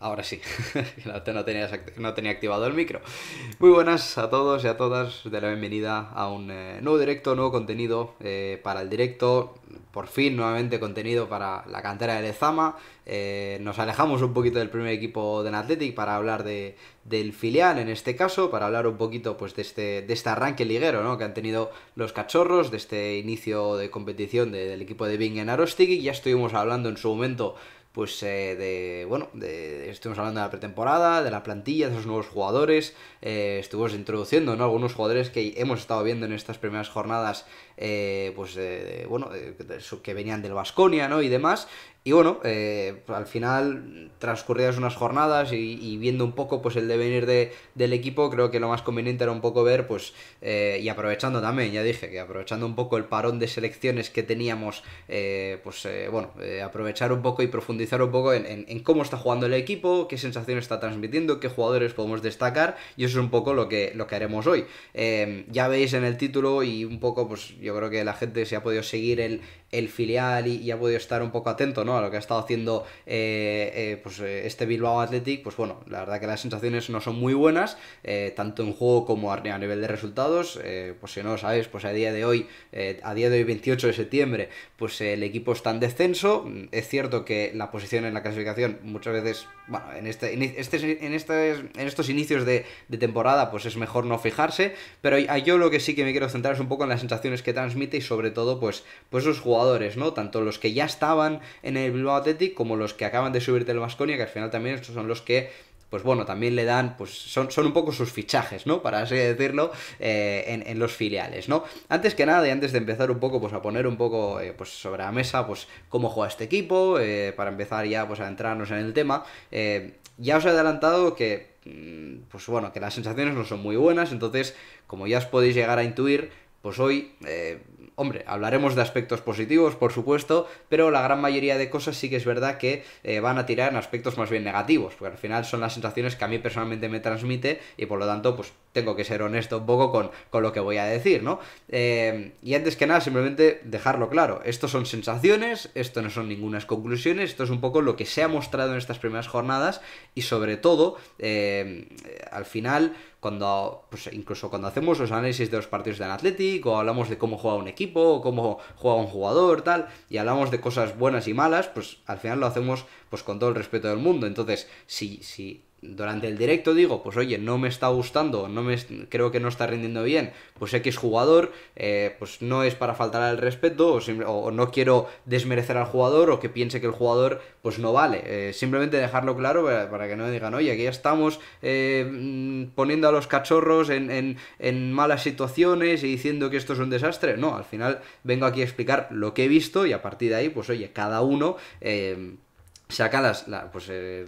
Ahora sí, no, tenía, no tenía activado el micro. Muy buenas a todos y a todas, de la bienvenida a un eh, nuevo directo, nuevo contenido eh, para el directo. Por fin, nuevamente contenido para la cantera de Lezama. Eh, nos alejamos un poquito del primer equipo de Athletic para hablar de, del filial en este caso, para hablar un poquito pues, de, este, de este arranque liguero ¿no? que han tenido los cachorros, de este inicio de competición del equipo de en Arostigui. Ya estuvimos hablando en su momento pues eh, de, bueno, de, estuvimos hablando de la pretemporada, de la plantilla, de los nuevos jugadores, eh, estuvimos introduciendo, ¿no? Algunos jugadores que hemos estado viendo en estas primeras jornadas, eh, pues, bueno, que venían del Vasconia, ¿no? Y demás, y bueno, eh, al final, transcurridas unas jornadas y, viendo un poco pues el devenir del equipo, creo que lo más conveniente era un poco ver, pues, eh, y aprovechando también, ya dije, que aprovechando un poco el parón de selecciones que teníamos, eh, pues, bueno, aprovechar un poco y profundizar un poco en, cómo está jugando el equipo, qué sensación está transmitiendo, qué jugadores podemos destacar, y eso es un poco lo que, lo que haremos hoy. ya veis en el título y un poco, pues, yo creo que la gente se ha podido seguir el, el filial y, ha podido estar un poco atento a lo que ha estado haciendo eh, eh, pues, eh, este Bilbao Athletic, pues bueno, la verdad que las sensaciones no son muy buenas, tanto en juego como a, nivel de resultados. pues si no lo sabéis, pues a día de hoy, a día de hoy 28 de septiembre, pues el equipo está en descenso. Es cierto que la posición en la clasificación muchas veces, bueno, en, este, en, este, en, este, estos inicios de, temporada, pues es mejor no fijarse, pero yo lo que sí que me quiero centrar es un poco en las sensaciones que transmite y sobre todo, pues, pues esos jugadores jugadores, ¿no? Tanto los que ya estaban en el Bilbao Athletic como los que acaban de subir del Vasconia, que al final también estos son los que pues bueno, también le dan, pues son, son, un poco sus fichajes, ¿no? Para así decirlo, eh, en, los filiales, ¿no? Antes que nada y antes de empezar un poco, pues a poner un poco, eh, pues sobre la mesa, pues cómo juega este equipo, eh, para empezar ya, pues a entrarnos en el tema, ya os he adelantado que, mm, pues bueno, que las sensaciones no son muy buenas, entonces, como ya os podéis llegar a intuir, pues hoy Hombre, hablaremos de aspectos positivos, por supuesto, pero la gran mayoría de cosas sí que es verdad que eh, van a tirar en aspectos más bien negativos, porque al final son las sensaciones que a mí personalmente me transmite y por lo tanto, pues tengo que ser honesto un poco con, con lo que voy a decir, ¿no? Eh, y antes que nada, simplemente dejarlo claro, esto son sensaciones, esto no son ningunas conclusiones, esto es un poco lo que se ha mostrado en estas primeras jornadas y sobre todo, eh, al final, cuando, pues incluso cuando hacemos los análisis de los partidos del Atlético, o hablamos de cómo juega un equipo, o cómo juega un jugador, tal, y hablamos de cosas buenas y malas, pues al final lo hacemos pues con todo el respeto del mundo. Entonces, si, si durante el directo digo, pues oye, no me está gustando, no me, creo que no está rindiendo bien, pues X jugador, eh, pues no es para faltar al respeto, o, no quiero desmerecer al jugador, o que piense que el jugador pues no vale. Eh, simplemente dejarlo claro para, que no digan, oye, aquí ya estamos eh, mm, poniendo a los cachorros en, en, en, malas situaciones y diciendo que esto es un desastre. No, al final vengo aquí a explicar lo que he visto y a partir de ahí, pues oye, cada uno saca las, pues, eh,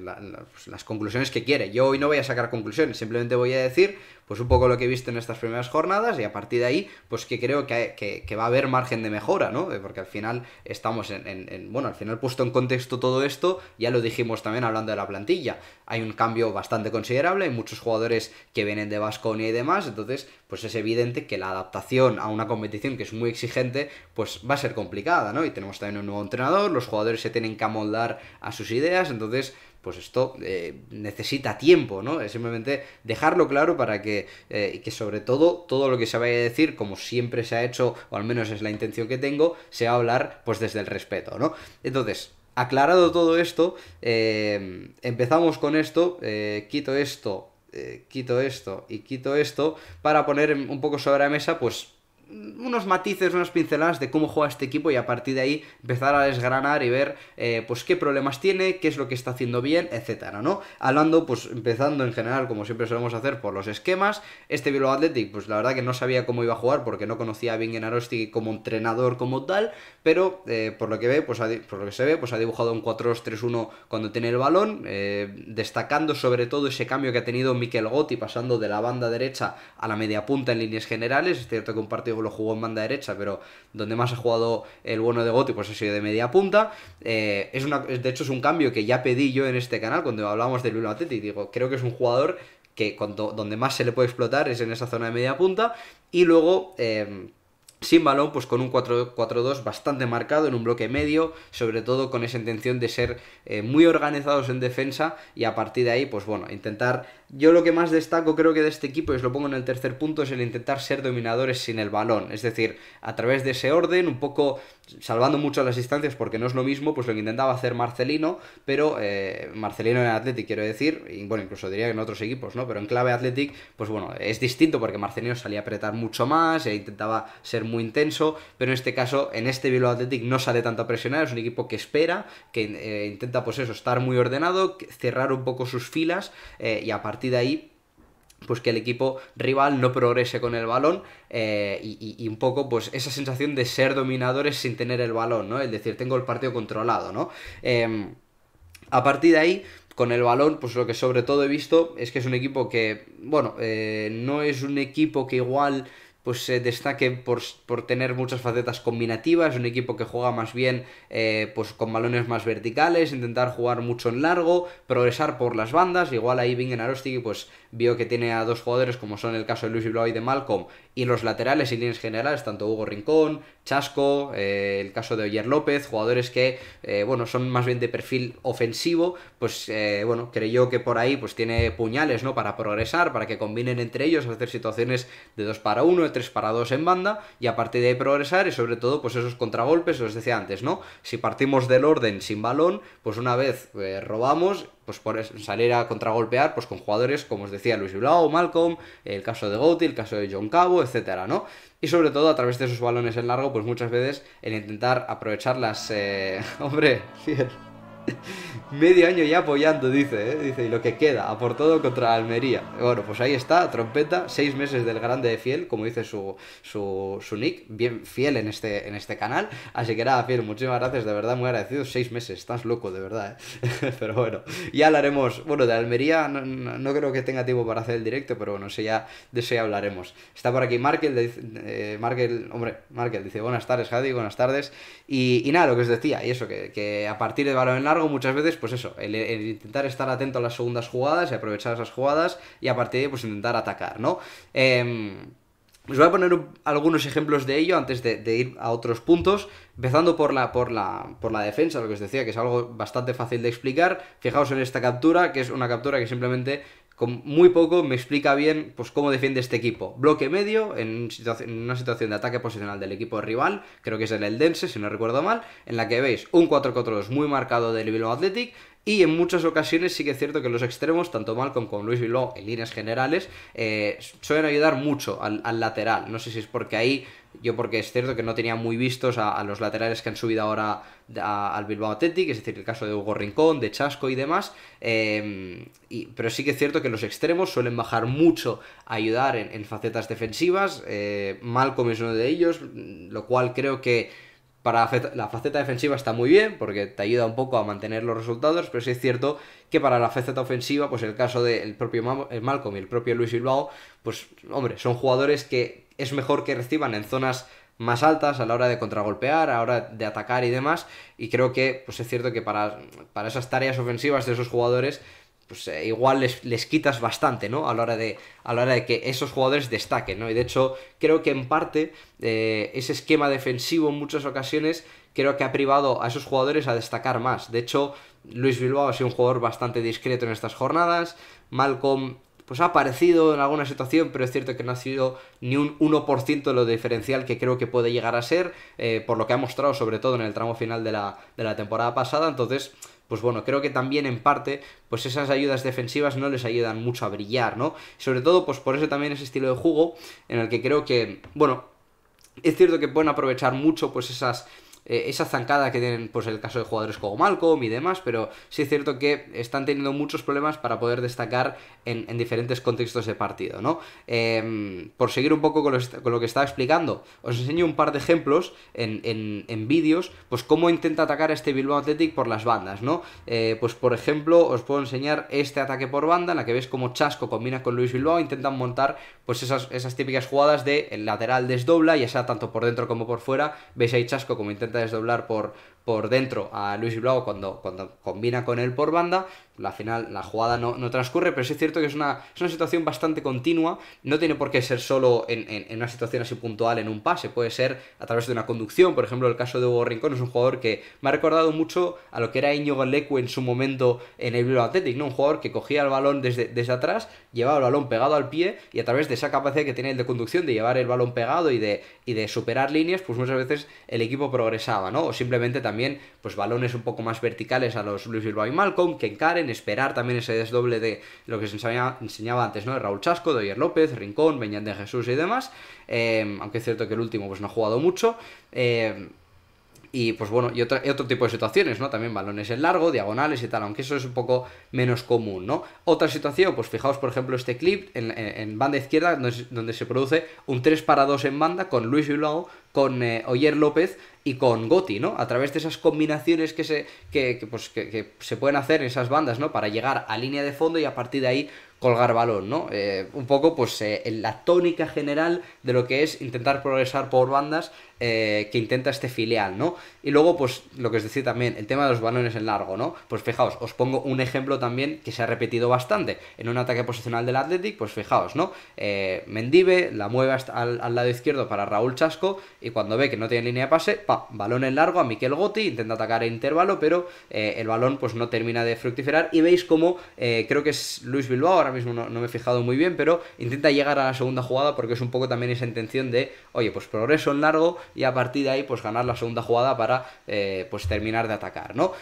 pues, las conclusiones que quiere. Yo hoy no voy a sacar conclusiones, simplemente voy a decir pues un poco lo que he visto en estas primeras jornadas y a partir de ahí, pues que creo que, va a haber margen de mejora, ¿no? Eh, porque al final estamos en, bueno, al final puesto en contexto todo esto, ya lo dijimos también hablando de la plantilla, hay un cambio bastante considerable, hay muchos jugadores que vienen de Vasconia y demás, entonces pues es evidente que la adaptación a una competición que es muy exigente, pues va a ser complicada, ¿no? Y tenemos también un nuevo entrenador, los jugadores se tienen que amoldar a sus ideas, entonces pues esto eh, necesita tiempo, ¿no? Es simplemente dejarlo claro para que, eh, que sobre todo todo lo que se vaya a decir, como siempre se ha hecho, o al menos es la intención que tengo, se va a hablar pues desde el respeto, ¿no? Entonces, aclarado todo esto, eh, empezamos con esto, quito esto, quito esto y quito esto para poner un poco sobre la mesa pues unos matices, unas pinceladas de cómo juega este equipo y a partir de ahí empezar a desgranar y ver eh, pues qué problemas tiene, qué es lo que está haciendo bien, etcétera, ¿no? Hablando, pues empezando en general, como siempre solemos hacer, por los esquemas, este Bilbao Athletic, pues la verdad que no sabía cómo iba a jugar porque no conocía a Bingen Arosti como entrenador como tal, pero eh, por lo que ve, pues por lo que se ve, pues ha dibujado un 4-2-3-1 cuando tiene el balón, eh, destacando sobre todo ese cambio que ha tenido Mikel Gotti pasando de la banda derecha a la media punta en líneas generales, es cierto que un partido lo jugó en banda derecha, pero donde más ha jugado el bueno de Goti, pues ha sido de media punta. Eh, es de hecho, es un cambio que ya pedí yo en este canal cuando hablábamos de Lula Atleti. Digo, creo que es un jugador que cuando, donde más se le puede explotar es en esa zona de media punta. Y luego. Eh, sin balón, pues con un 4 2 bastante marcado en un bloque medio, sobre todo con esa intención de ser eh, muy organizados en defensa y a partir de ahí, pues bueno, intentar yo lo que más destaco creo que de este equipo, y os lo pongo en el tercer punto, es el intentar ser dominadores sin el balón. Es decir, a través de ese orden, un poco salvando mucho las distancias porque no es lo mismo, pues lo que intentaba hacer Marcelino, pero eh, Marcelino en Athletic quiero decir, y bueno, incluso diría que en otros equipos, ¿no? Pero en clave Athletic, pues bueno, es distinto porque Marcelino salía a apretar mucho más e intentaba ser muy intenso, pero en este caso, en este Bilbao Athletic no sale tanto a presionar, es un equipo que espera, que eh, intenta pues eso, estar muy ordenado, cerrar un poco sus filas eh, y a partir partir de ahí pues que el equipo rival no progrese con el balón eh, y, un poco pues esa sensación de ser dominadores sin tener el balón, ¿no? Es decir, tengo el partido controlado, ¿no? Em, a partir de ahí, con el balón, pues lo que sobre todo he visto es que es un equipo que, bueno, eh, no es un equipo que igual pues se destaque por, tener muchas facetas combinativas, un equipo que juega más bien eh, pues con balones más verticales, intentar jugar mucho en largo, progresar por las bandas, igual ahí Bingen Arostiki, pues vio que tiene a dos jugadores, como son el caso de Luis y de Malcolm, y los laterales y líneas generales, tanto Hugo Rincón, Chasco, eh, el caso de Oyer López, jugadores que, eh, bueno, son más bien de perfil ofensivo, pues, eh, bueno, creyó que por ahí, pues tiene puñales, ¿no? Para progresar, para que combinen entre ellos, hacer situaciones de 2 para 1, de 3 para 2 en banda, y a partir de ahí progresar, y sobre todo, pues esos contragolpes, os decía antes, ¿no? Si partimos del orden sin balón, pues una vez robamos, pues por salir a contragolpear pues con jugadores como os decía Luis Bilbao, Malcolm, el caso de Gauti, el caso de John Cabo, etcétera, ¿no? Y sobre todo a través de esos balones en largo, pues muchas veces el intentar aprovechar las... Eh, hombre, fiel. Medio año ya apoyando, dice, ¿eh? dice, y lo que queda, a por todo contra Almería. Bueno, pues ahí está, trompeta, seis meses del grande fiel, como dice su, su, nick, bien fiel en este, en este canal. Así que nada, fiel, muchísimas gracias, de verdad, muy agradecido. Seis meses, estás loco, de verdad, ¿eh? pero bueno, ya hablaremos. Bueno, de Almería no, creo que tenga tiempo para hacer el directo, pero bueno, sé ya, de eso ya hablaremos. Está por aquí Markel, eh, Markel, hombre, Markel dice, buenas tardes, Javi, buenas tardes. Y, nada, lo que os decía, y eso, que, que a partir de balón en largo muchas veces, pues eso, el, intentar estar atento a las segundas jugadas y aprovechar esas jugadas y a partir de ahí, pues intentar atacar, ¿no? Em, os voy a poner algunos ejemplos de ello antes de, ir a otros puntos. Empezando por la, por, la, por la defensa, lo que os decía, que es algo bastante fácil de explicar. Fijaos en esta captura, que es una captura que simplemente con muy poco me explica bien pues cómo defiende este equipo. Bloque medio en, una situación de ataque posicional del equipo rival, creo que es el Eldense, si no recuerdo mal, en la que veis un 4-4-2 muy marcado del Bilbao Athletic y en muchas ocasiones sí que es cierto que los extremos, tanto Malcolm como Luis Bilbao, en líneas generales, eh, suelen ayudar mucho al, lateral. No sé si es porque ahí yo porque es cierto que no tenía muy vistos a, los laterales que han subido ahora al Bilbao Athletic, es decir, el caso de Hugo Rincón, de Chasco y demás. Em, pero sí que es cierto que los extremos suelen bajar mucho a ayudar en, facetas defensivas. Eh, Malcolm es uno de ellos, lo cual creo que para la faceta defensiva está muy bien porque te ayuda un poco a mantener los resultados, pero sí es cierto que para la faceta ofensiva, pues el caso del propio eh, Malcolm y el propio Luis Bilbao, pues hombre, son jugadores que es mejor que reciban en zonas más altas a la hora de contragolpear, a la hora de atacar y demás, y creo que pues es cierto que para, para esas tareas ofensivas de esos jugadores pues eh, igual les, quitas bastante, ¿no? A la, hora de, a la hora de que esos jugadores destaquen, ¿no? Y de hecho, creo que en parte eh, ese esquema defensivo en muchas ocasiones creo que ha privado a esos jugadores a destacar más. De hecho, Luis Bilbao ha sido un jugador bastante discreto en estas jornadas, Malcolm pues ha aparecido en alguna situación, pero es cierto que no ha sido ni un 1% de lo diferencial que creo que puede llegar a ser, eh, por lo que ha mostrado sobre todo en el tramo final de la, de la temporada pasada, entonces pues bueno, creo que también en parte, pues esas ayudas defensivas no les ayudan mucho a brillar, ¿no? Sobre todo, pues por eso también ese estilo de juego en el que creo que, bueno, es cierto que pueden aprovechar mucho, pues esas eh, esa zancada que tienen pues el caso de jugadores como Malcolm y demás, pero sí es cierto que están teniendo muchos problemas para poder destacar en, diferentes contextos de partido, ¿no? Em, por seguir un poco con lo, que estaba explicando, os enseño un par de ejemplos en, vídeos, pues cómo intenta atacar a este Bilbao Athletic por las bandas, ¿no? Eh, pues por ejemplo, os puedo enseñar este ataque por banda, en la que ves cómo Chasco combina con Luis Bilbao, intentan montar pues esas, esas típicas jugadas de el lateral desdobla, ya sea tanto por dentro como por fuera, veis ahí Chasco como intenta intenta desdoblar por, por dentro a Luis y cuando, cuando combina con él por banda, la final, la jugada no, no transcurre, pero sí es cierto que es una, situación bastante continua, no tiene por qué ser solo en, una situación así puntual, en un pase, puede ser a través de una conducción, por ejemplo, el caso de Hugo Rincón es un jugador que me ha recordado mucho a lo que era Íñigo Leque en su momento en el Bilbao Athletic, ¿no? un jugador que cogía el balón desde, desde atrás, llevaba el balón pegado al pie y a través de esa capacidad que tiene el de conducción, de llevar el balón pegado y de, y de superar líneas, pues muchas veces el equipo progresaba, ¿no? O simplemente también, pues balones un poco más verticales a los Luis Bilbao y Malcolm, que encaren, esperar también ese desdoble de lo que se enseñaba, antes, ¿no? De Raúl Chasco, Doyer López, Rincón, Beñán de Jesús y demás. Eh, aunque es cierto que el último pues no ha jugado mucho. Eh, y pues bueno, y, otro tipo de situaciones, ¿no? También balones en largo, diagonales y tal, aunque eso es un poco menos común, ¿no? Otra situación, pues fijaos por ejemplo este clip en, banda izquierda donde, se produce un 3 para 2 en banda con Luis Bilbao, con eh, Oyer López y con Gotti ¿no? A través de esas combinaciones que se, que, pues, que, se pueden hacer en esas bandas, ¿no? Para llegar a línea de fondo y a partir de ahí colgar balón, ¿no? Eh, un poco, pues, eh, en la tónica general de lo que es intentar progresar por bandas eh, que intenta este filial, ¿no? Y luego, pues, lo que os decía también, el tema de los balones en largo, ¿no? Pues fijaos, os pongo un ejemplo también que se ha repetido bastante. En un ataque posicional del Athletic, pues fijaos, ¿no? Eh, Mendive la mueve al, lado izquierdo para Raúl Chasco y cuando ve que no tiene línea de pase, pa, balón en largo a Miquel Gotti, intenta atacar a intervalo, pero eh, el balón pues no termina de fructificar y veis como eh, creo que es Luis Bilbao, ahora mismo no me he fijado muy bien, pero intenta llegar a la segunda jugada porque es un poco también esa intención de, oye, pues progreso en largo, y a partir de ahí pues ganar la segunda jugada para eh, pues terminar de atacar, ¿no?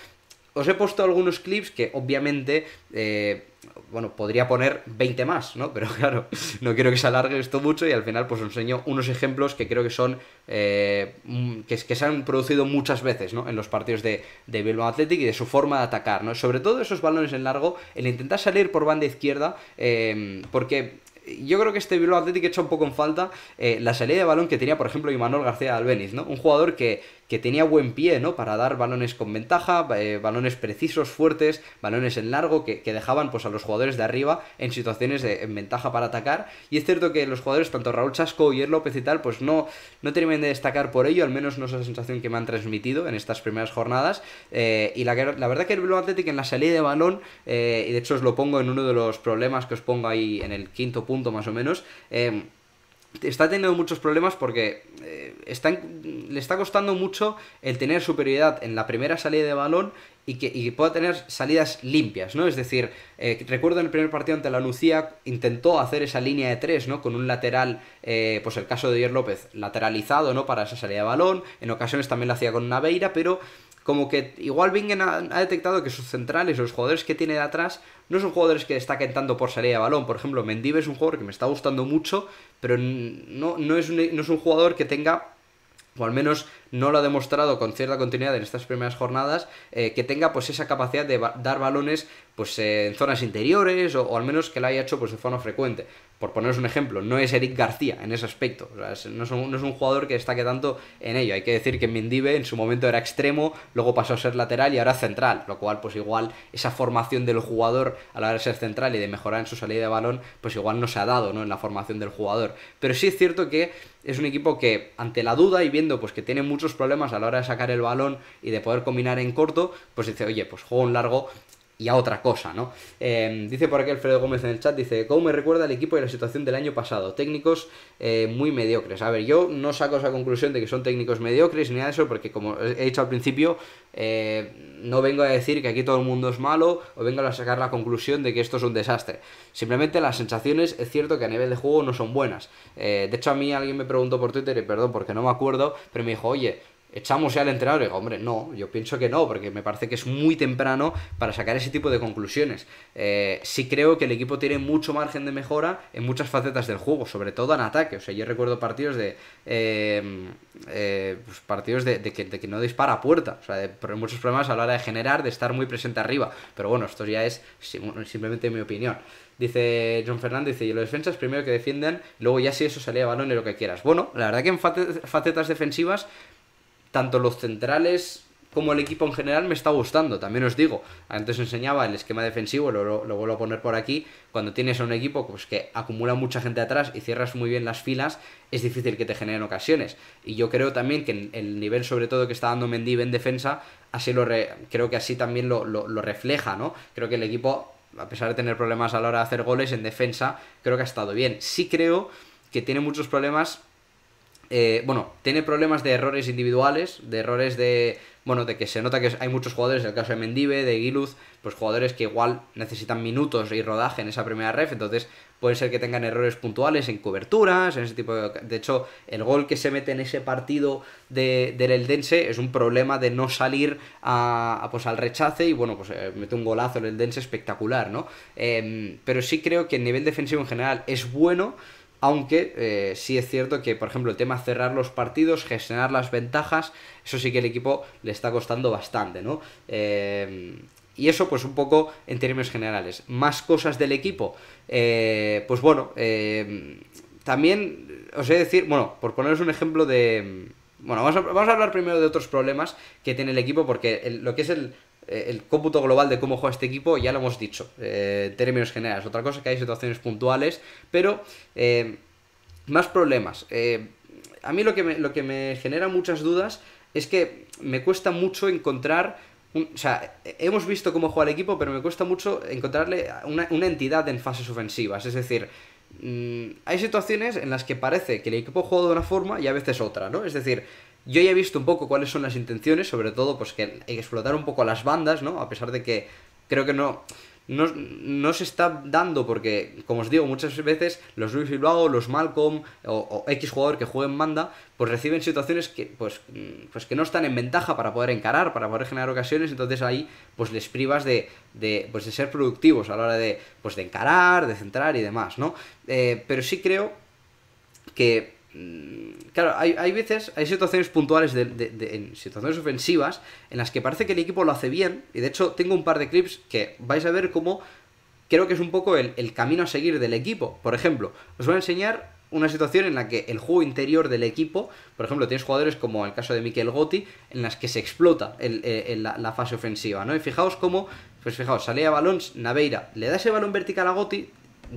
Os he puesto algunos clips que obviamente, eh, bueno, podría poner 20 más, ¿no? Pero claro, no quiero que se alargue esto mucho y al final pues os enseño unos ejemplos que creo que son, eh, mm, que, que, se han producido muchas veces, ¿no? En los partidos de, de Bilbao Athletic y de su forma de atacar, ¿no? Sobre todo esos balones en largo, el intentar salir por banda izquierda, eh, porque yo creo que este Bilbao Athletic echa un poco en falta eh, la salida de balón que tenía, por ejemplo, Imanol García Albeniz, ¿no? Un jugador que que tenía buen pie, ¿no? Para dar balones con ventaja, eh, balones precisos, fuertes, balones en largo, que, dejaban pues a los jugadores de arriba en situaciones de ventaja para atacar. Y es cierto que los jugadores, tanto Raúl Chasco, y López y tal, pues no, no de destacar por ello, al menos no es la sensación que me han transmitido en estas primeras jornadas. Eh, y la, la verdad que el Bilbao Athletic en la salida de balón, eh, y de hecho os lo pongo en uno de los problemas que os pongo ahí en el quinto punto más o menos, está teniendo muchos problemas porque eh, le está costando mucho el tener superioridad en la primera salida de balón y que, pueda tener salidas limpias, ¿no? Es decir, eh, recuerdo en el primer partido ante la Lucía intentó hacer esa línea de tres, ¿no? Con un lateral, eh, pues el caso de Dier López, lateralizado, ¿no? Para esa salida de balón, en ocasiones también lo hacía con una beira. pero como que igual Bingen ha, ha detectado que sus centrales, los jugadores que tiene de atrás, no son jugadores que está cantando por salida a balón. Por ejemplo, Mendive es un jugador que me está gustando mucho, pero no, no, es, un, no es un jugador que tenga o al menos no lo ha demostrado con cierta continuidad en estas primeras jornadas, eh, que tenga pues esa capacidad de dar balones pues eh, en zonas interiores o, al menos que lo haya hecho pues de forma frecuente por poneros un ejemplo, no es Eric García en ese aspecto. no, es un, jugador que destaque tanto en ello. Hay que decir que Mindive en su momento era extremo, luego pasó a ser lateral y ahora central, lo cual pues igual esa formación del jugador a la hora de ser central y de mejorar en su salida de balón, pues igual no se ha dado ¿no? en la formación del jugador. Pero sí es cierto que es un equipo que ante la duda y viendo pues que tiene muchos problemas a la hora de sacar el balón y de poder combinar en corto, pues dice, oye, pues juego un largo y a otra cosa, ¿no? Em, dice por aquí Alfredo Gómez en el chat, dice, ¿cómo me recuerda el equipo y la situación del año pasado? Técnicos eh, muy mediocres. A ver, yo no saco esa conclusión de que son técnicos mediocres ni nada de eso, porque como he dicho al principio, eh, no vengo a decir que aquí todo el mundo es malo o vengo a sacar la conclusión de que esto es un desastre. Simplemente las sensaciones es cierto que a nivel de juego no son buenas. Eh, de hecho a mí alguien me preguntó por Twitter, y perdón porque no me acuerdo, pero me dijo, oye, echamos ya al entrenador. Y digo, hombre, no, yo pienso que no, porque me parece que es muy temprano para sacar ese tipo de conclusiones. Eh, sí creo que el equipo tiene mucho margen de mejora en muchas facetas del juego, sobre todo en ataque. O sea, yo recuerdo partidos de. Eh, eh, pues partidos de, de, que, no dispara a puerta. O sea, de, muchos problemas a la hora de generar, de estar muy presente arriba. Pero bueno, esto ya es simplemente mi opinión. Dice John Fernández, dice, y los defensas primero que defiendan, luego ya si eso salía balón y lo que quieras. Bueno, la verdad que en facetas defensivas tanto los centrales como el equipo en general me está gustando. También os digo, antes enseñaba el esquema defensivo, lo, vuelvo a poner por aquí. Cuando tienes a un equipo pues, que acumula mucha gente atrás y cierras muy bien las filas, es difícil que te generen ocasiones. Y yo creo también que el nivel, sobre todo, que está dando Mendive en defensa, así lo creo que así también lo, lo refleja, ¿no? Creo que el equipo, a pesar de tener problemas a la hora de hacer goles en defensa, creo que ha estado bien. Sí creo que tiene muchos problemas eh, bueno, tiene problemas de errores individuales, de errores de. Bueno, de que se nota que hay muchos jugadores, en el caso de Mendive, de Giluz pues jugadores que igual necesitan minutos y rodaje en esa primera ref, entonces puede ser que tengan errores puntuales en coberturas, en ese tipo de... De hecho, el gol que se mete en ese partido de, del Eldense es un problema de no salir a, pues, al rechace y bueno, pues eh, mete un golazo el Eldense espectacular, ¿no? Em, pero sí creo que el nivel defensivo en general es bueno, aunque eh, sí es cierto que, por ejemplo, el tema cerrar los partidos, gestionar las ventajas, eso sí que el equipo le está costando bastante, ¿no? Em, y eso, pues un poco en términos generales. Más cosas del equipo. Eh, pues bueno, em, también os he de decir, bueno, por poneros un ejemplo de... Mm, bueno, vamos a, hablar primero de otros problemas que tiene el equipo, porque lo que es el, eh, el cómputo global de cómo juega este equipo ya lo hemos dicho, eh, términos generales. Otra cosa que hay situaciones puntuales, pero eh, más problemas. a mí lo que, me, lo que me genera muchas dudas es que me cuesta mucho encontrar o sea, hemos visto cómo juega el equipo, pero me cuesta mucho encontrarle una, una entidad en fases ofensivas. Es decir, mm, hay situaciones en las que parece que el equipo juega de una forma y a veces otra, ¿no? Es decir, yo ya he visto un poco cuáles son las intenciones, sobre todo, pues que hay que explotar un poco a las bandas, ¿no? A pesar de que creo que no, no, se está dando porque, como os digo, muchas veces los Luis Bilbao, los Malcolm o, X jugador que juegue en banda, pues reciben situaciones que, pues, pues que no están en ventaja para poder encarar, para poder generar ocasiones, entonces ahí pues les privas de, de, pues, de ser productivos a la hora de, pues, de encarar, de centrar y demás, ¿no? Eh, pero sí creo que Mm, claro, hay, veces, hay situaciones puntuales de, en situaciones ofensivas en las que parece que el equipo lo hace bien, y de hecho tengo un par de clips que vais a ver cómo creo que es un poco el, camino a seguir del equipo. Por ejemplo, os voy a enseñar una situación en la que el juego interior del equipo, por ejemplo, tienes jugadores como el caso de Mikel Gotti, en las que se explota la, fase ofensiva, ¿no? Y fijaos cómo, pues fijaos, a balón Naveira, le da ese balón vertical a Gotti,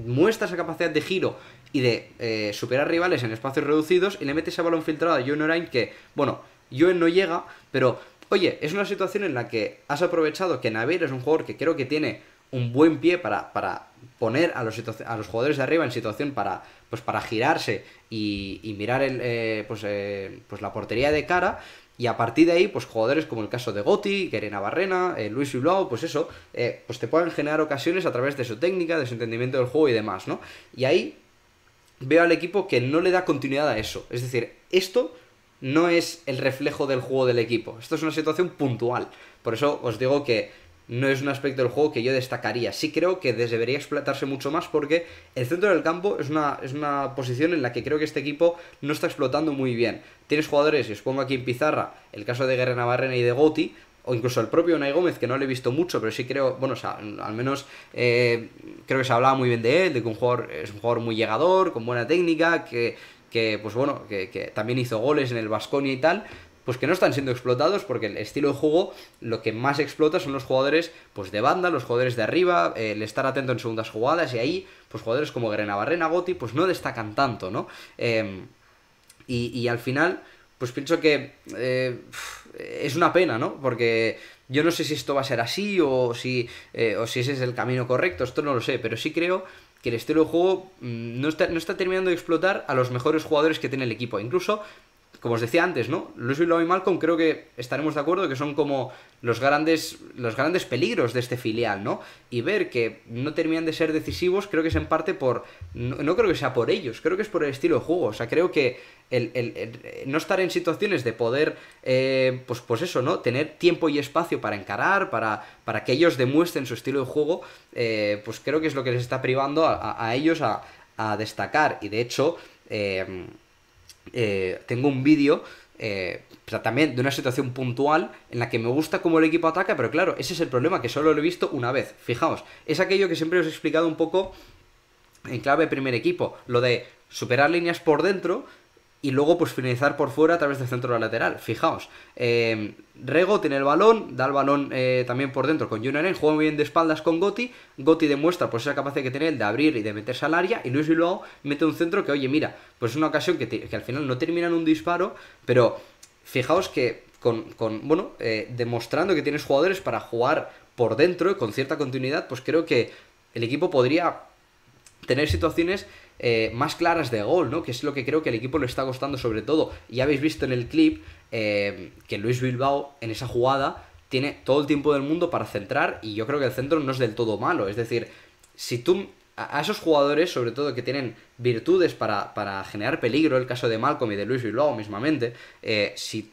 muestra esa capacidad de giro y de eh, superar rivales en espacios reducidos y le metes ese balón filtrado a John Orain que, bueno, Joen no llega, pero oye, es una situación en la que has aprovechado que Navir es un jugador que creo que tiene un buen pie para, para poner a los, a los jugadores de arriba en situación para, pues para girarse y, y mirar el, eh, pues, eh, pues la portería de cara. Y a partir de ahí, pues jugadores como el caso de Gotti, Gerena Barrena, Luis Bilbao, pues eso, pues te pueden generar ocasiones a través de su técnica, de su entendimiento del juego y demás, ¿no? Y ahí veo al equipo que no le da continuidad a eso. Es decir, esto no es el reflejo del juego del equipo. Esto es una situación puntual. Por eso os digo que no es un aspecto del juego que yo destacaría. Sí creo que debería explotarse mucho más porque el centro del campo es una, es una posición en la que creo que este equipo no está explotando muy bien. Tienes jugadores, y os pongo aquí en pizarra, el caso de Guerra Navarrena y de Goti, o incluso el propio nay Gómez, que no le he visto mucho, pero sí creo, bueno, o sea, al menos eh, creo que se hablaba muy bien de él, de que un jugador, es un jugador muy llegador, con buena técnica, que, que pues bueno, que, también hizo goles en el Basconia y tal, pues que no están siendo explotados porque el estilo de juego lo que más explota son los jugadores pues de banda, los jugadores de arriba, eh, el estar atento en segundas jugadas y ahí pues jugadores como Grenabarrena, Goti, pues no destacan tanto, ¿no? Eh, y, y, al final pues pienso que eh, es una pena, ¿no? Porque yo no sé si esto va a ser así o si, eh, si ese es el camino correcto, esto no lo sé, pero sí creo que el estilo de juego mm, no está, no está terminando de explotar a los mejores jugadores que tiene el equipo. Incluso como os decía antes, ¿no? Luis Bilbao y Malcolm creo que estaremos de acuerdo que son como los grandes, los grandes peligros de este filial, ¿no? Y ver que no terminan de ser decisivos creo que es en parte por... No, creo que sea por ellos, creo que es por el estilo de juego. O sea, creo que no estar en situaciones de poder, eh, pues, pues eso, ¿no? Tener tiempo y espacio para encarar, para, para que ellos demuestren su estilo de juego, eh, pues creo que es lo que les está privando a, ellos a, destacar. Y de hecho... Eh, eh, tengo un vídeo eh, también de una situación puntual en la que me gusta cómo el equipo ataca, pero claro, ese es el problema, que solo lo he visto una vez. Fijaos, es aquello que siempre os he explicado un poco en clave primer equipo, lo de superar líneas por dentro, y luego pues finalizar por fuera a través del centro lateral. Fijaos, eh, Rego tiene el balón, da el balón eh, también por dentro con Junaren, juega muy bien de espaldas con Gotti, Gotti demuestra pues esa capacidad que tiene él de abrir y de meterse al área y Luis Bilbao mete un centro que oye mira, pues es una ocasión que, al final no termina en un disparo, pero fijaos que con, bueno, eh, demostrando que tienes jugadores para jugar por dentro con cierta continuidad, pues creo que el equipo podría tener situaciones eh, más claras de gol, ¿no? Que es lo que creo que el equipo le está costando sobre todo. Ya habéis visto en el clip eh, que Luis Bilbao en esa jugada tiene todo el tiempo del mundo para centrar y yo creo que el centro no es del todo malo. Es decir, si tú a esos jugadores, sobre todo que tienen virtudes para, generar peligro, el caso de Malcolm y de Luis Bilbao mismamente, eh, si,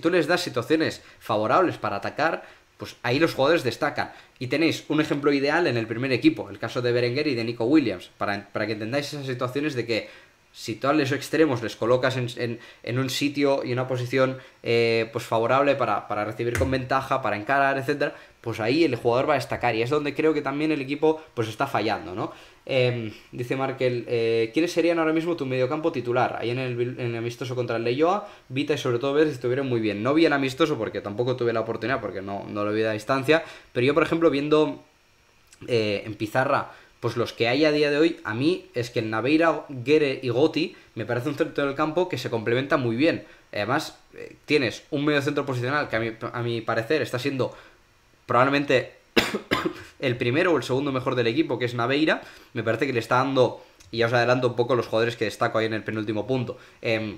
tú les das situaciones favorables para atacar, pues ahí los jugadores destacan. Y tenéis un ejemplo ideal en el primer equipo, el caso de Berenguer y de Nico Williams, para, para que entendáis esas situaciones de que si tú a los extremos les colocas en, en, un sitio y una posición eh, pues favorable para, para, recibir con ventaja, para encarar, etc., pues ahí el jugador va a destacar y es donde creo que también el equipo pues está fallando, ¿no? Em, dice Markel, eh, ¿quiénes serían ahora mismo tu mediocampo titular? Ahí en el, amistoso contra el Leyoa, Vita y sobre todo Vélez estuvieron muy bien. No vi el amistoso porque tampoco tuve la oportunidad, porque no, no lo vi a distancia, pero yo, por ejemplo, viendo eh, en Pizarra pues los que hay a día de hoy, a mí es que el Naveira, Guerre y Goti me parece un centro del campo que se complementa muy bien. Además, eh, tienes un medio centro posicional que a mi parecer está siendo probablemente el primero o el segundo mejor del equipo, que es Naveira, me parece que le está dando, y ya os adelanto un poco los jugadores que destaco ahí en el penúltimo punto. Em,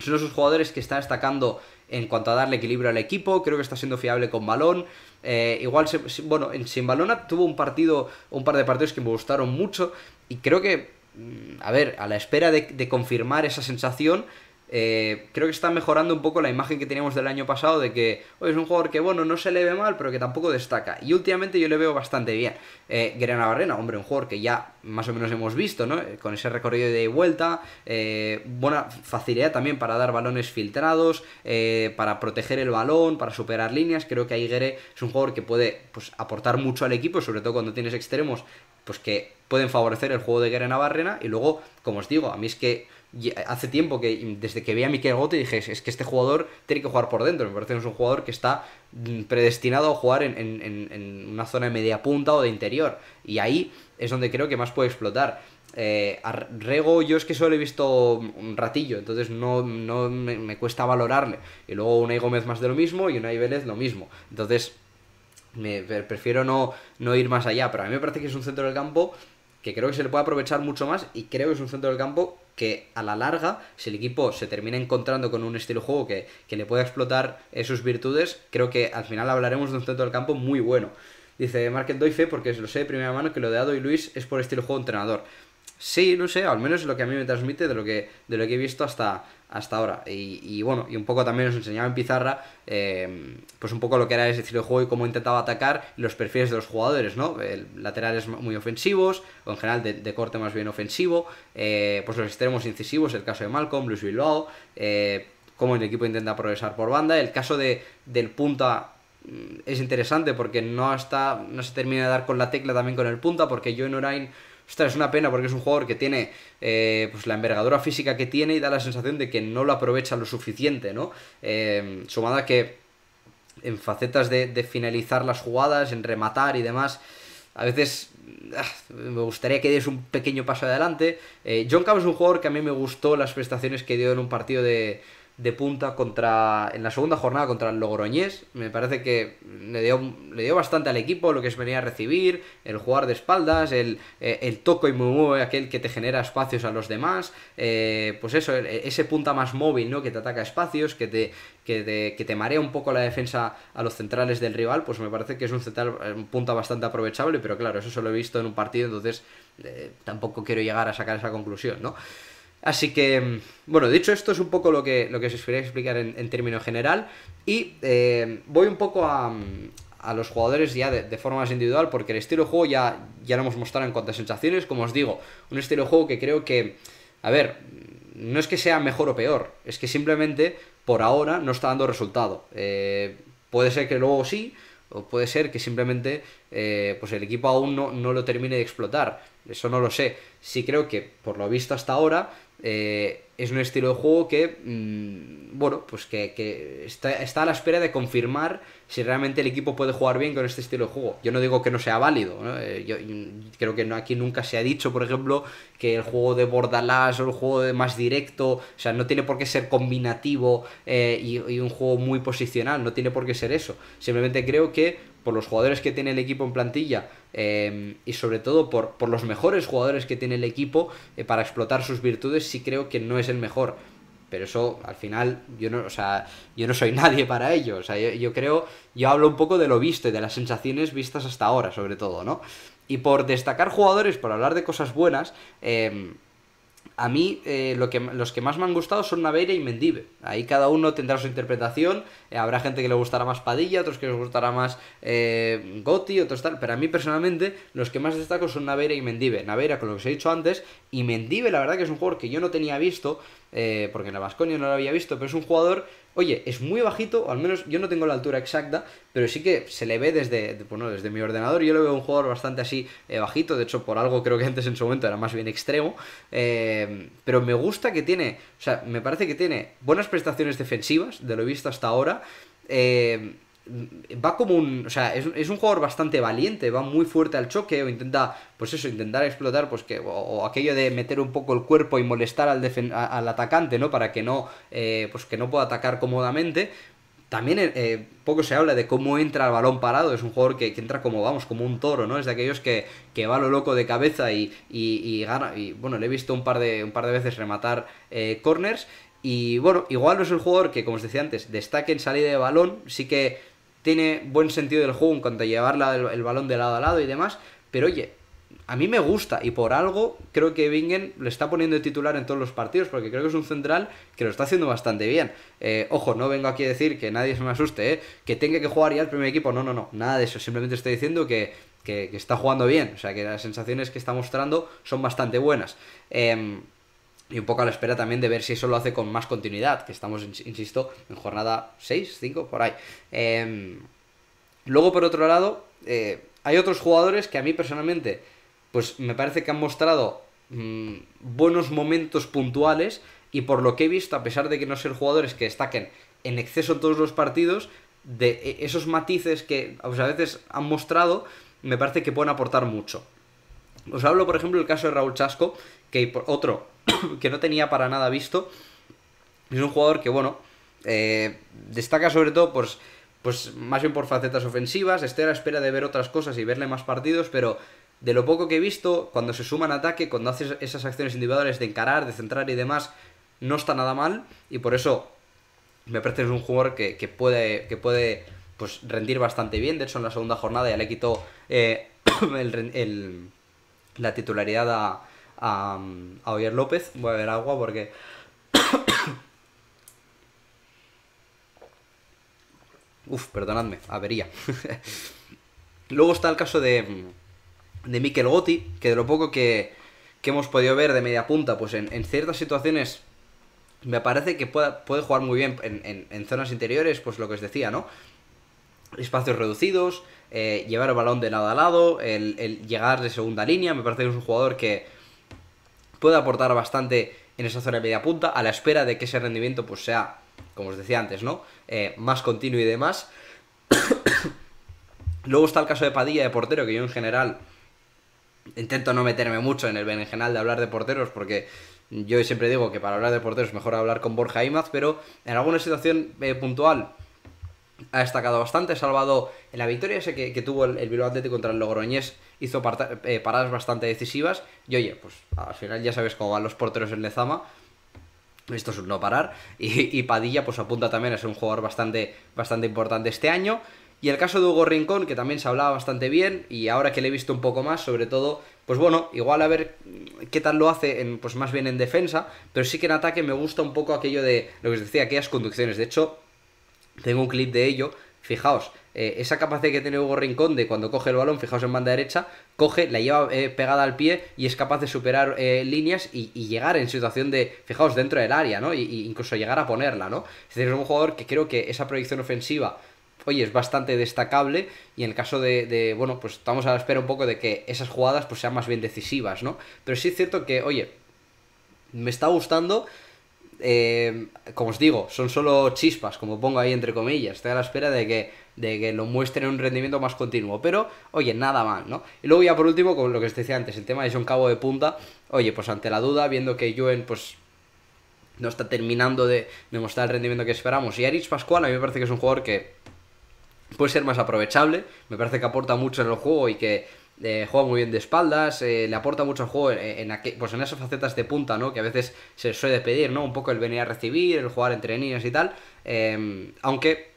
son esos jugadores que están destacando en cuanto a darle equilibrio al equipo, creo que está siendo fiable con balón. Eh, igual, bueno, en, sin balona tuvo un partido, un par de partidos que me gustaron mucho y creo que, mm, a ver, a la espera de confirmar esa sensación, eh, creo que está mejorando un poco la imagen que teníamos del año pasado de que hoy es un jugador que, bueno, no se le ve mal, pero que tampoco destaca. Y últimamente yo le veo bastante bien. Eh, Guerrero Barrena, hombre, un jugador que ya más o menos hemos visto, ¿no? Eh, con ese recorrido de vuelta, eh, buena facilidad también para dar balones filtrados, para proteger el balón, para superar líneas. Creo que Aiguere es un jugador que puede pues, aportar mucho al equipo, sobre todo cuando tienes extremos, pues que pueden favorecer el juego de Guerrero Navarrena. Y luego, como os digo, a mí es que hace tiempo que desde que vi a Miquel Gote dije, es que este jugador tiene que jugar por dentro, me parece que es un jugador que está mm, predestinado a jugar en, en, en una zona de media punta o de interior, y ahí es donde creo que más puede explotar. Eh, Rego yo es que solo he visto un ratillo, entonces no, no me, cuesta valorarle. Y luego Unai Gómez más de lo mismo y Unai Vélez lo mismo. Entonces me, prefiero no, no ir más allá, pero a mí me parece que es un centro del campo que creo que se le puede aprovechar mucho más y creo que es un centro del campo que a la larga, si el equipo se termina encontrando con un estilo de juego que, le pueda explotar sus virtudes, creo que al final hablaremos de un centro del campo muy bueno. Dice Market doy fe porque lo sé de primera mano que lo de Ado y Luis es por estilo de juego entrenador. Sí, no sé, al menos lo que a mí me transmite de lo que, de lo que he visto hasta, hasta ahora. Y, bueno, y un poco también nos enseñaba en Pizarra, em, pues un poco lo que era ese estilo de juego y cómo intentaba atacar los perfiles de los jugadores, ¿no? laterales muy ofensivos, o en general de, corte más bien ofensivo, eh, pues los extremos incisivos, el caso de Malcolm, Luis Bilbao, eh, cómo el equipo intenta progresar por banda, el caso de, del punta mm, es interesante porque no hasta no se termina de dar con la tecla también con el punta porque en Orain ostras, es una pena porque es un jugador que tiene eh, pues la envergadura física que tiene y da la sensación de que no lo aprovecha lo suficiente, ¿no? Eh, Sumada que en facetas de, finalizar las jugadas, en rematar y demás, a veces ah, me gustaría que des un pequeño paso adelante. Eh, John Cabo es un jugador que a mí me gustó las prestaciones que dio en un partido de, de punta contra en la segunda jornada contra el Logroñés. Me parece que le dio, le dio bastante al equipo lo que es venía a recibir, el jugar de espaldas, el, eh, el toco y mueve aquel que te genera espacios a los demás. Eh, pues eso, e, ese punta más móvil, ¿no? Que te ataca espacios, que te, que te, que te marea un poco la defensa a los centrales del rival. Pues me parece que es un central, punta bastante aprovechable, pero claro, eso solo he visto en un partido, entonces eh, tampoco quiero llegar a sacar esa conclusión, ¿no? Así que, mm, bueno, dicho esto, es un poco lo que, lo que os quería explicar en, en término general. Y eh, voy un poco a, mm, a los jugadores ya de, forma más individual, porque el estilo de juego ya, ya lo hemos mostrado en cuanto sensaciones. Como os digo, un estilo de juego que creo que, a ver, mm, no es que sea mejor o peor, es que simplemente por ahora no está dando resultado. Eh, puede ser que luego sí, o puede ser que simplemente eh, pues el equipo aún no, no, lo termine de explotar. Eso no lo sé. Sí creo que, por lo visto hasta ahora, eh, es un estilo de juego que, mm, bueno, pues que, está, a la espera de confirmar si realmente el equipo puede jugar bien con este estilo de juego. Yo no digo que no sea válido, eh, creo que no, aquí nunca se ha dicho, por ejemplo, que el juego de Bordalás o el juego de más directo, o sea, no tiene por qué ser combinativo eh, y, un juego muy posicional, no tiene por qué ser eso. Simplemente creo que por los jugadores que tiene el equipo en plantilla em, y sobre todo por, los mejores jugadores que tiene el equipo eh, para explotar sus virtudes, sí creo que no es el mejor. Pero eso, al final, yo no, o sea, yo no soy nadie para ello. O sea, yo, creo, yo hablo un poco de lo visto y de las sensaciones vistas hasta ahora, sobre todo, ¿no? Y por destacar jugadores, por hablar de cosas buenas, eh, a mí eh, lo que, los que más me han gustado son Naveira y Mendive. Ahí cada uno tendrá su interpretación. Eh, habrá gente que le gustará más Padilla, otros que les gustará más eh, Gotti, otros tal. Pero a mí personalmente los que más destaco son Naveira y Mendive. Naveira con lo que os he dicho antes. Y Mendive la verdad que es un jugador que yo no tenía visto. Eh, porque en la no lo había visto. Pero es un jugador Oye, es muy bajito, al menos yo no tengo la altura exacta, pero sí que se le ve desde, desde mi ordenador. Yo lo veo un jugador bastante así eh, bajito, de hecho, por algo creo que antes en su momento era más bien extremo. Eh, pero me gusta que tiene, o sea, me parece que tiene buenas prestaciones defensivas, de lo visto hasta ahora. Eh, va como un... O sea, es, un jugador bastante valiente, va muy fuerte al choque o intenta, pues eso, intentar explotar, pues que... O, aquello de meter un poco el cuerpo y molestar al, al atacante, ¿no? Para que no, eh, pues que no pueda atacar cómodamente. También eh, eh, poco se habla de cómo entra el balón parado, es un jugador que, entra como, vamos, como un toro, ¿no? Es de aquellos que, va lo loco de cabeza y, y, y, gana, y bueno, le he visto un par de, un par de veces rematar corners y bueno, igual no es el jugador que, como os decía antes, destaque en salida de balón, sí que tiene buen sentido el juego en cuanto a llevar el, balón de lado a lado y demás, pero oye, a mí me gusta y por algo creo que Bingen le está poniendo titular en todos los partidos porque creo que es un central que lo está haciendo bastante bien. Eh, ojo, no vengo aquí a decir que nadie se me asuste, eh, que tenga que jugar ya el primer equipo, no, no, no, nada de eso, simplemente estoy diciendo que, está jugando bien, o sea que las sensaciones que está mostrando son bastante buenas. Em, y un poco a la espera también de ver si eso lo hace con más continuidad, que estamos, insisto, en jornada 6, 5, por ahí. Em, luego, por otro lado, eh, hay otros jugadores que a mí personalmente, pues me parece que han mostrado mm, buenos momentos puntuales y por lo que he visto, a pesar de que no ser jugadores que destaquen en exceso en todos los partidos, de e-, esos matices que a veces han mostrado, me parece que pueden aportar mucho. Os hablo, por ejemplo, el caso de Raúl Chasco, que otro que no tenía para nada visto. Es un jugador que, bueno, eh, destaca sobre todo pues pues, más bien por facetas ofensivas. Estoy a la espera de ver otras cosas y verle más partidos, pero de lo poco que he visto, cuando se suma en ataque, cuando hace esas acciones individuales de encarar, de centrar y demás, no está nada mal. Y por eso me parece que es un jugador que, puede, que puede pues, rendir bastante bien. De hecho, en la segunda jornada ya le quitó eh, la titularidad a a, Oyer López. Voy a ver agua porque... Uf, perdonadme, avería. Luego está el caso de, de Mikel Gotti, que de lo poco que, hemos podido ver de media punta, pues en, ciertas situaciones me parece que puede jugar muy bien en, zonas interiores, pues lo que os decía, ¿no? Espacios reducidos, eh, llevar el balón de lado a lado, el, el, llegar de segunda línea, me parece que es un jugador que puede aportar bastante en esa zona de media punta, a la espera de que ese rendimiento pues sea, como os decía antes, ¿no? Eh, más continuo y demás. Luego está el caso de Padilla de portero, que yo en general intento no meterme mucho en el berenjenal de hablar de porteros, porque yo siempre digo que para hablar de porteros es mejor hablar con Borja Imaz, pero en alguna situación eh, puntual ha destacado bastante, ha salvado en la victoria ese que, tuvo el, el Bilbao Atlético contra el Logroñés hizo eh, paradas bastante decisivas. Y oye, pues al final ya sabes cómo van los porteros en Lezama. Esto es un no parar. Y, Padilla pues apunta también a ser un jugador bastante, bastante importante este año. Y el caso de Hugo Rincón, que también se hablaba bastante bien, y ahora que le he visto un poco más, sobre todo, pues bueno, igual a ver qué tal lo hace, pues más bien en defensa, pero sí que en ataque me gusta un poco aquello de lo que os decía, aquellas conducciones. De hecho, tengo un clip de ello, fijaos, eh, esa capacidad que tiene Hugo Rincón de cuando coge el balón, fijaos en banda derecha, coge, la lleva eh, pegada al pie y es capaz de superar eh, líneas y, llegar en situación de, fijaos, dentro del área, ¿no? Y, incluso llegar a ponerla, ¿no? Es decir, es un jugador que creo que esa proyección ofensiva oye, es bastante destacable y en el caso de, de, bueno, pues estamos a la espera un poco de que esas jugadas pues sean más bien decisivas, ¿no? Pero sí es cierto que, oye, me está gustando, como os digo, son solo chispas, como pongo ahí entre comillas, estoy a la espera de que de que lo muestren un rendimiento más continuo. Pero, oye, nada mal, ¿no? Y luego ya por último, con lo que os decía antes, el tema de un Cabo de punta, oye, pues ante la duda, viendo que Joen, pues no está terminando de demostrar el rendimiento que esperamos. Y Aris Pascual a mí me parece que es un jugador que puede ser más aprovechable, me parece que aporta mucho en el juego y que eh, juega muy bien de espaldas, eh, le aporta mucho al juego en, pues en esas facetas de punta, ¿no? Que a veces se suele pedir, ¿no? Un poco el venir a recibir, el jugar entre niños y tal. Eh, aunque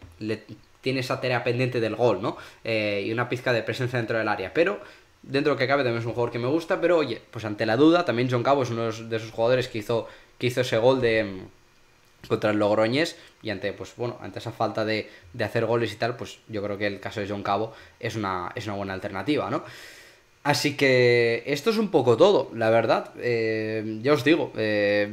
tiene esa tarea pendiente del gol, ¿no? Eh, y una pizca de presencia dentro del área. Pero dentro de lo que cabe también es un jugador que me gusta, pero oye, pues ante la duda, también John Cabo es uno de esos jugadores que hizo, que hizo ese gol de mm, contra el Logroñés y ante pues bueno ante esa falta de, de hacer goles y tal pues yo creo que el caso de John Cabo es una, es una buena alternativa no Así que esto es un poco todo, la verdad. Eh, ya os digo, eh,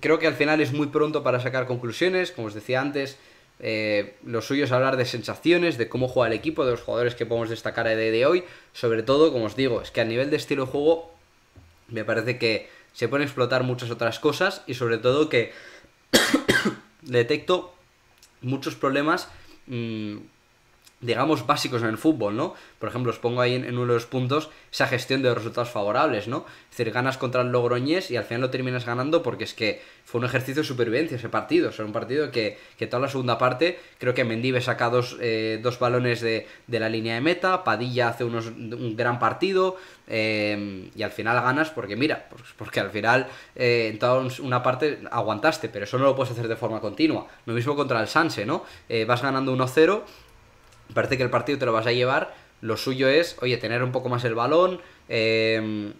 creo que al final es muy pronto para sacar conclusiones, como os decía antes. Eh, lo suyo es hablar de sensaciones, de cómo juega el equipo, de los jugadores que podemos destacar a día de hoy. Sobre todo, como os digo, es que a nivel de estilo de juego me parece que se pueden explotar muchas otras cosas y sobre todo que detecto muchos problemas mmm, digamos, básicos en el fútbol, ¿no? Por ejemplo, os pongo ahí en, uno de los puntos esa gestión de resultados favorables, ¿no? Es decir, ganas contra el Logroñés y al final lo terminas ganando porque es que fue un ejercicio de supervivencia ese partido. O un partido que, que toda la segunda parte, creo que Mendive saca dos, eh, dos balones de, la línea de meta, Padilla hace un gran partido eh, y al final ganas porque, mira, porque al final eh, en toda una parte aguantaste, pero eso no lo puedes hacer de forma continua. Lo mismo contra el Sanse, ¿no? vas ganando 1-0 parece que el partido te lo vas a llevar. Lo suyo es, oye, tener un poco más el balón. Eh,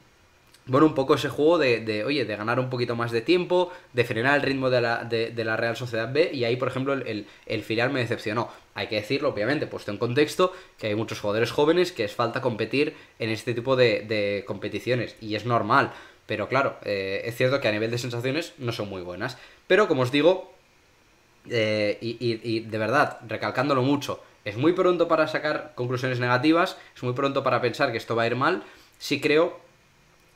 bueno, un poco ese juego de, oye, de ganar un poquito más de tiempo, de frenar el ritmo de la, Real Sociedad B, y ahí, por ejemplo, el, el, filial me decepcionó. Hay que decirlo, obviamente, puesto en contexto, que hay muchos jugadores jóvenes que es falta competir en este tipo de, competiciones, y es normal. Pero claro, eh, es cierto que a nivel de sensaciones no son muy buenas. Pero como os digo, eh, y de verdad, recalcándolo mucho, es muy pronto para sacar conclusiones negativas, es muy pronto para pensar que esto va a ir mal. Sí creo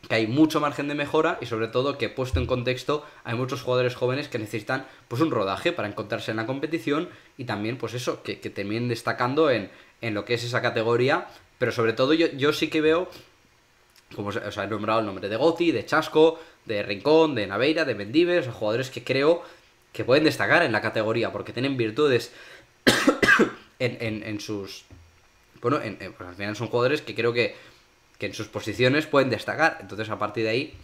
que hay mucho margen de mejora y sobre todo que puesto en contexto hay muchos jugadores jóvenes que necesitan pues un rodaje para encontrarse en la competición y también pues eso, que, que terminen destacando en, lo que es esa categoría, pero sobre todo yo, yo sí que veo, como os he nombrado el nombre de Goti, de Chasco, de Rincón, de Naveira, de Mendives, jugadores que creo que pueden destacar en la categoría porque tienen virtudes en, sus... Bueno, pues al final son jugadores que creo que, que en sus posiciones pueden destacar. Entonces a partir de ahí,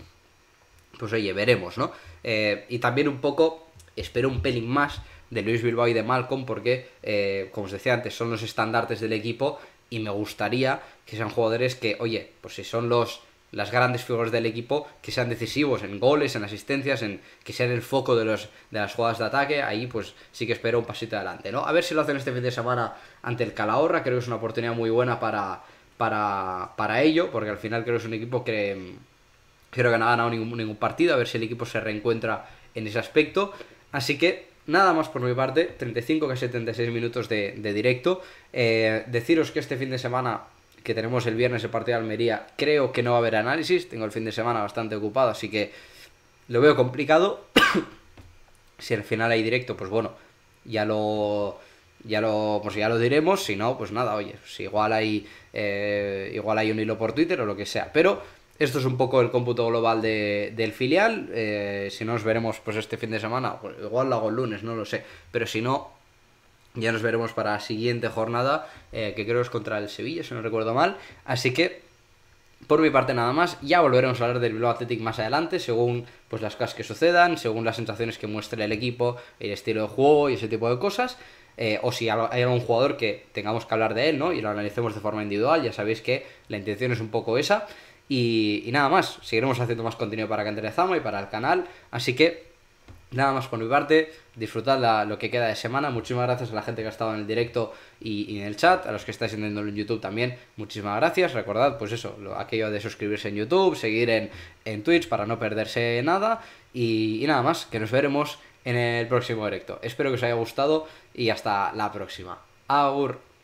pues oye, veremos, ¿no? Eh, y también un poco, espero un pelín más de Luis Bilbao y de Malcolm porque, eh, como os decía antes, son los estandartes del equipo y me gustaría que sean jugadores que, oye, pues si son los las grandes figuras del equipo que sean decisivos en goles, en asistencias, en que sean el foco de, los, de las jugadas de ataque, ahí pues sí que espero un pasito adelante, ¿no? A ver si lo hacen este fin de semana ante el Calahorra, creo que es una oportunidad muy buena para, para, para ello, porque al final creo que es un equipo que creo que no ha ganado ningún, partido, a ver si el equipo se reencuentra en ese aspecto, así que Nada más por mi parte, 35 que 76 minutos de, directo. Eh, deciros que este fin de semana que tenemos el viernes el partido de Almería, creo que no va a haber análisis. Tengo el fin de semana bastante ocupado, así que lo veo complicado. si al final hay directo, pues bueno, ya lo. Ya lo, pues ya lo diremos, si no, pues nada, oye, Si pues igual hay eh, igual hay un hilo por Twitter o lo que sea. Pero esto es un poco el cómputo global del filial. Eh, si no nos veremos pues este fin de semana, igual lo hago el lunes, no lo sé. Pero si no, ya nos veremos para la siguiente jornada, eh, que creo es contra el Sevilla, si no recuerdo mal. Así que, por mi parte nada más, ya volveremos a hablar del Bilbao Athletic más adelante, según pues, las cosas que sucedan, según las sensaciones que muestre el equipo, el estilo de juego y ese tipo de cosas. Eh, o si hay algún jugador que tengamos que hablar de él, ¿no? Y lo analicemos de forma individual, ya sabéis que la intención es un poco esa. Y, nada más, seguiremos haciendo más contenido para Zama y para el canal, así que Nada más por mi parte, disfrutad lo que queda de semana. Muchísimas gracias a la gente que ha estado en el directo y, en el chat, a los que estáis viendo en YouTube también. Muchísimas gracias. Recordad, pues eso, aquello de suscribirse en YouTube, seguir en, en Twitch para no perderse nada. Y, nada más, que nos veremos en el próximo directo. Espero que os haya gustado y hasta la próxima. Agur.